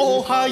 Hola,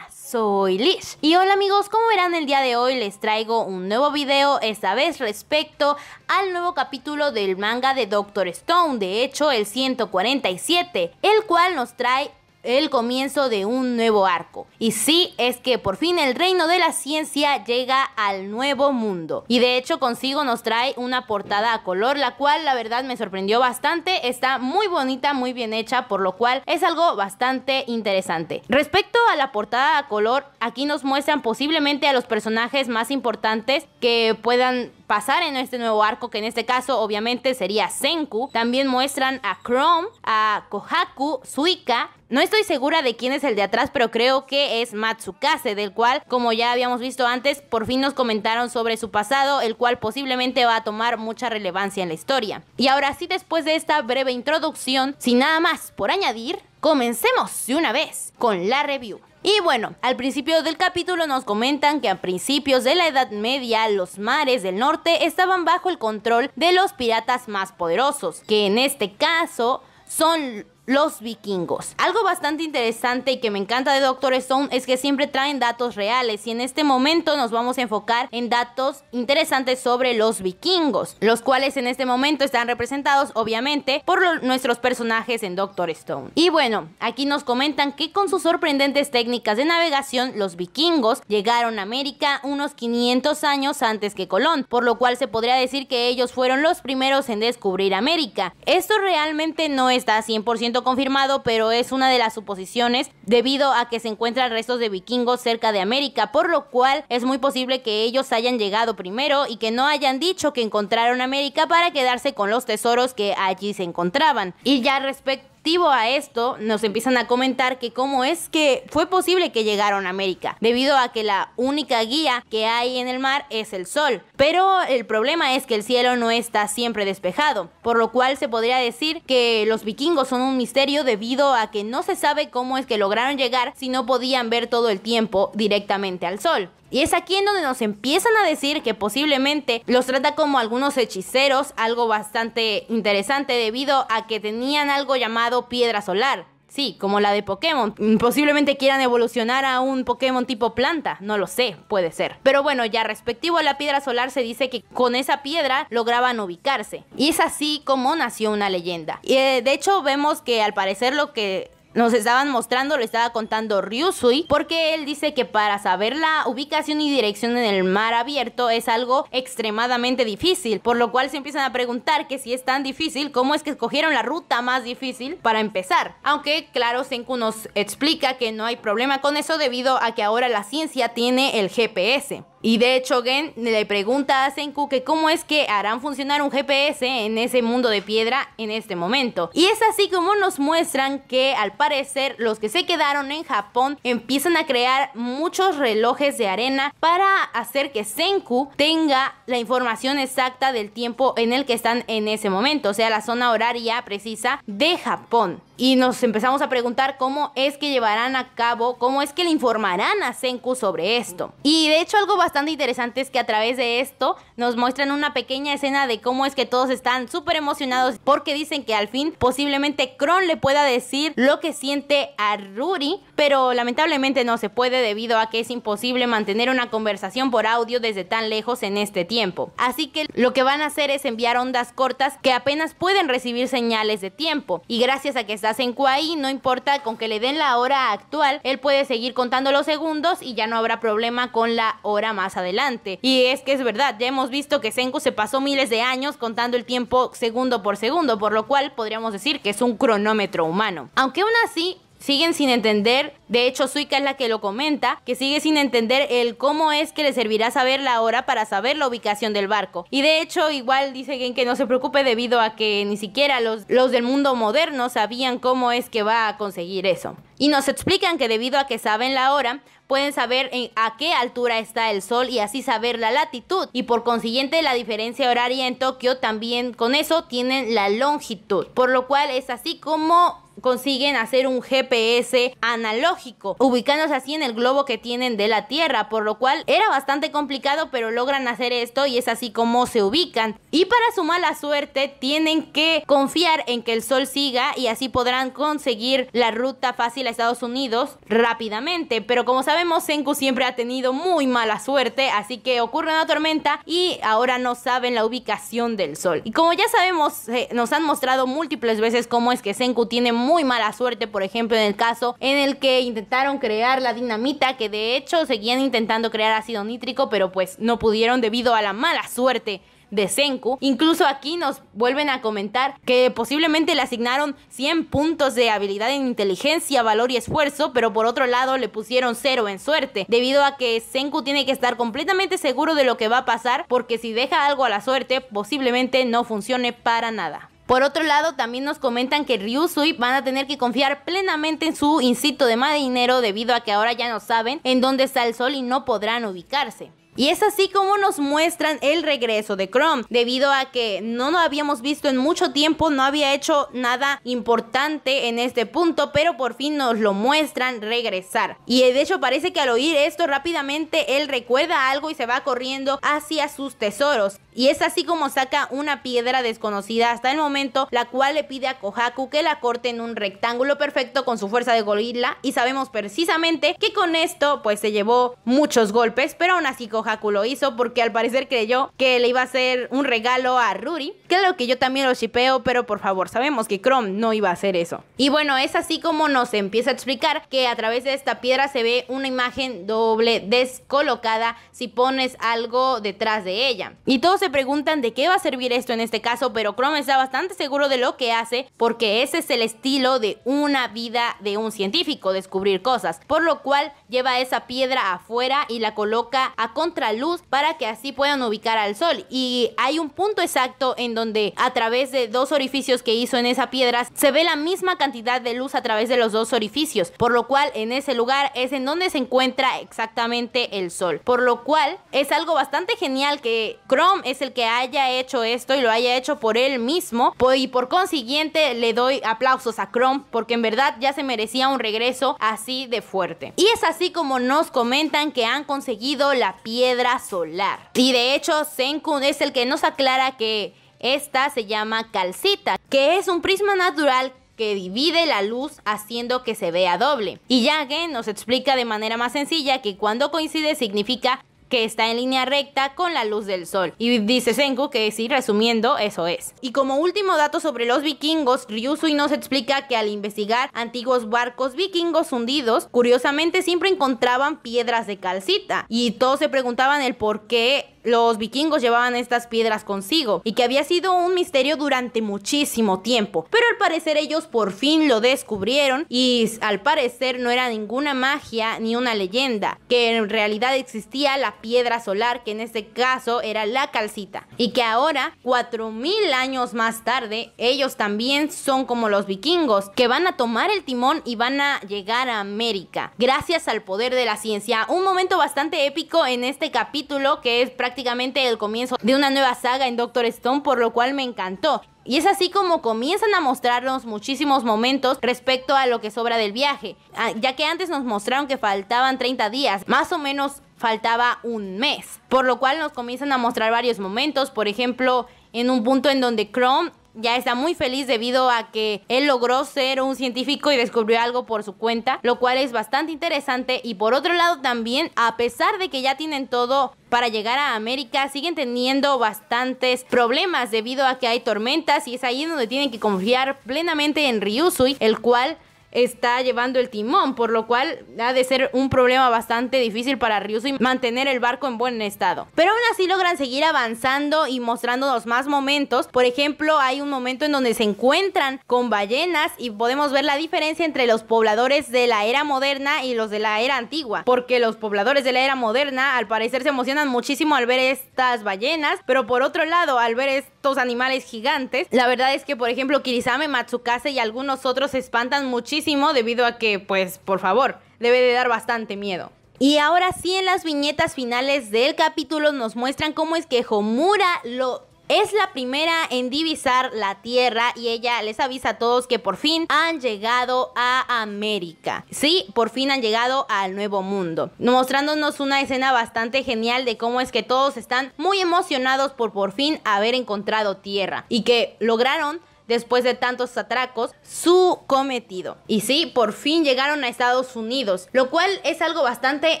soy Lish. Y hola amigos, como verán el día de hoy les traigo un nuevo video, esta vez respecto al nuevo capítulo del manga de Doctor Stone, de hecho el 147, el cual nos trae el comienzo de un nuevo arco. Y sí, es que por fin el reino de la ciencia llega al nuevo mundo. Y de hecho consigo nos trae una portada a color, la cual la verdad me sorprendió bastante. Está muy bonita, muy bien hecha, por lo cual es algo bastante interesante. Respecto a la portada a color, aquí nos muestran posiblemente a los personajes más importantes que puedan pasar en este nuevo arco, que en este caso obviamente sería Senku. También muestran a Chrome, a Kohaku, Suika, no estoy segura de quién es el de atrás, pero creo que es Matsukase, del cual, como ya habíamos visto antes, por fin nos comentaron sobre su pasado, el cual posiblemente va a tomar mucha relevancia en la historia. Y ahora sí, después de esta breve introducción, sin nada más por añadir, comencemos de una vez con la review. Y bueno, al principio del capítulo nos comentan que a principios de la Edad Media los mares del norte estaban bajo el control de los piratas más poderosos, que en este caso son los vikingos. Algo bastante interesante y que me encanta de Doctor Stone es que siempre traen datos reales y en este momento nos vamos a enfocar en datos interesantes sobre los vikingos, los cuales en este momento están representados obviamente por nuestros personajes en Doctor Stone. Y bueno, aquí nos comentan que con sus sorprendentes técnicas de navegación los vikingos llegaron a América unos 500 años antes que Colón, por lo cual se podría decir que ellos fueron los primeros en descubrir América. Esto realmente no está 100% confirmado, pero es una de las suposiciones debido a que se encuentran restos de vikingos cerca de América, por lo cual es muy posible que ellos hayan llegado primero y que no hayan dicho que encontraron América para quedarse con los tesoros que allí se encontraban. Y ya respecto a esto, nos empiezan a comentar que cómo es que fue posible que llegaron a América, debido a que la única guía que hay en el mar es el sol. Pero el problema es que el cielo no está siempre despejado, por lo cual se podría decir que los vikingos son un misterio debido a que no se sabe cómo es que lograron llegar si no podían ver todo el tiempo directamente al sol. Y es aquí en donde nos empiezan a decir que posiblemente los trata como algunos hechiceros, algo bastante interesante debido a que tenían algo llamado piedra solar. Sí, como la de Pokémon. Mm, posiblemente quieran evolucionar a un Pokémon tipo planta. No lo sé, puede ser. Pero bueno, ya respectivo a la piedra solar se dice que con esa piedra lograban ubicarse. Y es así como nació una leyenda. Y eh, de hecho vemos que al parecer lo que nos estaban mostrando, lo estaba contando Ryusui, porque él dice que para saber la ubicación y dirección en el mar abierto es algo extremadamente difícil, por lo cual se empiezan a preguntar que si es tan difícil, ¿cómo es que escogieron la ruta más difícil para empezar? Aunque, claro, Senku nos explica que no hay problema con eso debido a que ahora la ciencia tiene el GPS. Y de hecho, Gen le pregunta a Senku que cómo es que harán funcionar un GPS en ese mundo de piedra en este momento. Y es así como nos muestran que al parecer los que se quedaron en Japón empiezan a crear muchos relojes de arena para hacer que Senku tenga la información exacta del tiempo en el que están en ese momento, o sea, la zona horaria precisa de Japón y nos empezamos a preguntar cómo es que llevarán a cabo, cómo es que le informarán a Senku sobre esto. Y de hecho algo bastante interesante es que a través de esto nos muestran una pequeña escena de cómo es que todos están súper emocionados porque dicen que al fin posiblemente Kron le pueda decir lo que siente a Ruri, pero lamentablemente no se puede debido a que es imposible mantener una conversación por audio desde tan lejos en este tiempo. Así que lo que van a hacer es enviar ondas cortas que apenas pueden recibir señales de tiempo y gracias a que está mientras ahí no importa con que le den la hora actual, él puede seguir contando los segundos y ya no habrá problema con la hora más adelante. Y es que es verdad, ya hemos visto que Senku se pasó miles de años contando el tiempo segundo por segundo, por lo cual podríamos decir que es un cronómetro humano. Aunque aún así, siguen sin entender, de hecho Suika es la que lo comenta, que sigue sin entender el cómo es que le servirá saber la hora para saber la ubicación del barco. Y de hecho igual dice que no se preocupe debido a que ni siquiera los, los del mundo moderno sabían cómo es que va a conseguir eso. Y nos explican que debido a que saben la hora, pueden saber en a qué altura está el sol y así saber la latitud. Y por consiguiente la diferencia horaria en Tokio también con eso tienen la longitud. Por lo cual es así como consiguen hacer un GPS analógico, ubicándose así en el globo que tienen de la Tierra, por lo cual era bastante complicado, pero logran hacer esto y es así como se ubican. Y para su mala suerte, tienen que confiar en que el Sol siga y así podrán conseguir la ruta fácil a Estados Unidos rápidamente. Pero como sabemos, Senku siempre ha tenido muy mala suerte, así que ocurre una tormenta y ahora no saben la ubicación del Sol. Y como ya sabemos, eh, nos han mostrado múltiples veces cómo es que Senku tiene muy muy mala suerte, por ejemplo, en el caso en el que intentaron crear la dinamita, que de hecho seguían intentando crear ácido nítrico, pero pues no pudieron debido a la mala suerte de Senku. Incluso aquí nos vuelven a comentar que posiblemente le asignaron 100 puntos de habilidad en inteligencia, valor y esfuerzo, pero por otro lado le pusieron cero en suerte, debido a que Senku tiene que estar completamente seguro de lo que va a pasar, porque si deja algo a la suerte, posiblemente no funcione para nada. Por otro lado, también nos comentan que Ryusui van a tener que confiar plenamente en su instinto de dinero debido a que ahora ya no saben en dónde está el sol y no podrán ubicarse. Y es así como nos muestran el regreso de Chrome, debido a que no lo habíamos visto en mucho tiempo, no había hecho nada importante en este punto, pero por fin nos lo muestran regresar. Y de hecho parece que al oír esto rápidamente él recuerda algo y se va corriendo hacia sus tesoros. Y es así como saca una piedra desconocida hasta el momento, la cual le pide a Kohaku que la corte en un rectángulo perfecto con su fuerza de gorila. Y sabemos precisamente que con esto pues se llevó muchos golpes, pero aún así Kohaku lo hizo porque al parecer creyó que le iba a hacer un regalo a Ruri. Claro que yo también lo chipeo, pero por favor, sabemos que Chrome no iba a hacer eso. Y bueno, es así como nos empieza a explicar que a través de esta piedra se ve una imagen doble descolocada si pones algo detrás de ella. Y todos se preguntan de qué va a servir esto en este caso, pero Chrome está bastante seguro de lo que hace porque ese es el estilo de una vida de un científico, descubrir cosas, por lo cual lleva esa piedra afuera y la coloca a contraluz para que así puedan ubicar al sol. Y hay un punto exacto en donde a través de dos orificios que hizo en esa piedra se ve la misma cantidad de luz a través de los dos orificios, por lo cual en ese lugar es en donde se encuentra exactamente el sol. Por lo cual es algo bastante genial que Chrome es el que haya hecho esto y lo haya hecho por él mismo y por consiguiente le doy aplausos a Chrome porque en verdad ya se merecía un regreso así de fuerte. Y es así así como nos comentan que han conseguido la piedra solar. Y de hecho, Senkun es el que nos aclara que esta se llama calcita, que es un prisma natural que divide la luz haciendo que se vea doble. Y Yagen nos explica de manera más sencilla que cuando coincide significa que está en línea recta con la luz del sol. Y dice Senku que sí, resumiendo, eso es. Y como último dato sobre los vikingos, Ryusui nos explica que al investigar antiguos barcos vikingos hundidos, curiosamente siempre encontraban piedras de calcita y todos se preguntaban el por qué los vikingos llevaban estas piedras consigo y que había sido un misterio durante muchísimo tiempo. Pero al parecer ellos por fin lo descubrieron y al parecer no era ninguna magia ni una leyenda, que en realidad existía la piedra solar, que en este caso era la calcita, y que ahora, 4.000 años más tarde, ellos también son como los vikingos, que van a tomar el timón y van a llegar a América, gracias al poder de la ciencia. Un momento bastante épico en este capítulo que es prácticamente prácticamente el comienzo de una nueva saga en Doctor Stone, por lo cual me encantó. Y es así como comienzan a mostrarnos muchísimos momentos respecto a lo que sobra del viaje, ah, ya que antes nos mostraron que faltaban 30 días, más o menos faltaba un mes, por lo cual nos comienzan a mostrar varios momentos, por ejemplo, en un punto en donde Chrome ya está muy feliz debido a que él logró ser un científico y descubrió algo por su cuenta, lo cual es bastante interesante. Y por otro lado también, a pesar de que ya tienen todo para llegar a América, siguen teniendo bastantes problemas debido a que hay tormentas y es ahí donde tienen que confiar plenamente en Ryusui, el cual está llevando el timón, por lo cual ha de ser un problema bastante difícil para Ryusu y mantener el barco en buen estado. Pero aún así logran seguir avanzando y mostrándonos más momentos. Por ejemplo, hay un momento en donde se encuentran con ballenas y podemos ver la diferencia entre los pobladores de la era moderna y los de la era antigua, porque los pobladores de la era moderna al parecer se emocionan muchísimo al ver estas ballenas, pero por otro lado, al ver estos animales gigantes, la verdad es que por ejemplo Kirisame, Matsukase y algunos otros se espantan muchísimo debido a que, pues, por favor, debe de dar bastante miedo. Y ahora sí, en las viñetas finales del capítulo nos muestran cómo es que Homura lo es la primera en divisar la Tierra y ella les avisa a todos que por fin han llegado a América. Sí, por fin han llegado al Nuevo Mundo. Mostrándonos una escena bastante genial de cómo es que todos están muy emocionados por por fin haber encontrado Tierra y que lograron después de tantos atracos su cometido. Y sí, por fin llegaron a Estados Unidos, lo cual es algo bastante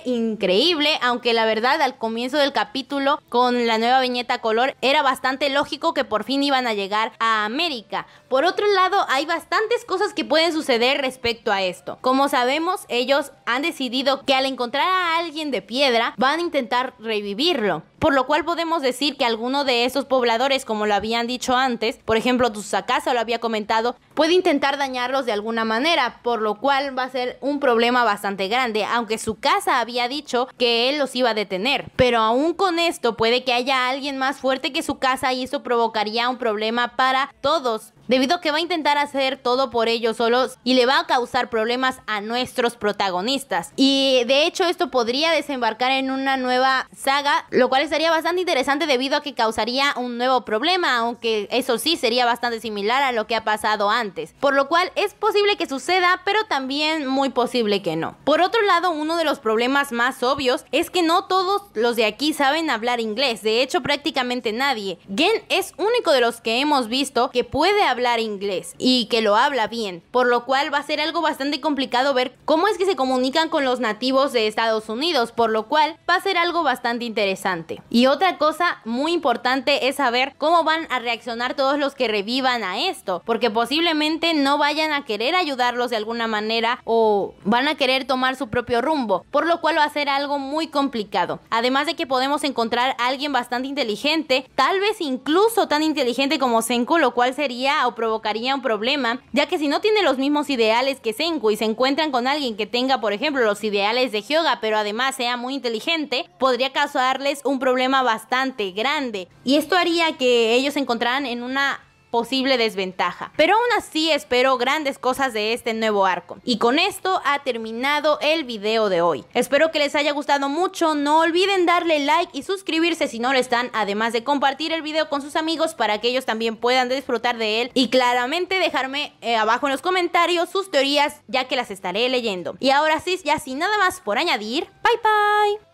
increíble, aunque la verdad al comienzo del capítulo con la nueva viñeta color era bastante lógico que por fin iban a llegar a América. Por otro lado, hay bastantes cosas que pueden suceder respecto a esto. Como sabemos, ellos han decidido que al encontrar a alguien de piedra van a intentar revivirlo por lo cual podemos decir que alguno de esos pobladores, como lo habían dicho antes, por ejemplo Tusacasa lo había comentado, puede intentar dañarlos de alguna manera, por lo cual va a ser un problema bastante grande, aunque su casa había dicho que él los iba a detener. Pero aún con esto puede que haya alguien más fuerte que su casa y eso provocaría un problema para todos, debido a que va a intentar hacer todo por ellos solos y le va a causar problemas a nuestros protagonistas. Y de hecho esto podría desembarcar en una nueva saga, lo cual estaría bastante interesante debido a que causaría un nuevo problema, aunque eso sí sería bastante similar a lo que ha pasado antes. Por lo cual es posible que suceda, pero también muy posible que no. Por otro lado, uno de los problemas más obvios es que no todos los de aquí saben hablar inglés, de hecho prácticamente nadie. Gen es único de los que hemos visto que puede hablar hablar inglés y que lo habla bien, por lo cual va a ser algo bastante complicado ver cómo es que se comunican con los nativos de Estados Unidos, por lo cual va a ser algo bastante interesante. Y otra cosa muy importante es saber cómo van a reaccionar todos los que revivan a esto, porque posiblemente no vayan a querer ayudarlos de alguna manera o van a querer tomar su propio rumbo, por lo cual va a ser algo muy complicado. Además de que podemos encontrar a alguien bastante inteligente, tal vez incluso tan inteligente como Senko, lo cual sería o provocaría un problema, ya que si no tiene los mismos ideales que Senku y se encuentran con alguien que tenga, por ejemplo, los ideales de Hyoga, pero además sea muy inteligente, podría causarles un problema bastante grande. Y esto haría que ellos se encontraran en una posible desventaja. Pero aún así espero grandes cosas de este nuevo arco. Y con esto ha terminado el video de hoy. Espero que les haya gustado mucho, no olviden darle like y suscribirse si no lo están, además de compartir el video con sus amigos para que ellos también puedan disfrutar de él y claramente dejarme eh, abajo en los comentarios sus teorías ya que las estaré leyendo. Y ahora sí, ya sin nada más por añadir, bye bye.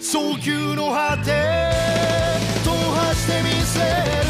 早急の果て踏破してみせる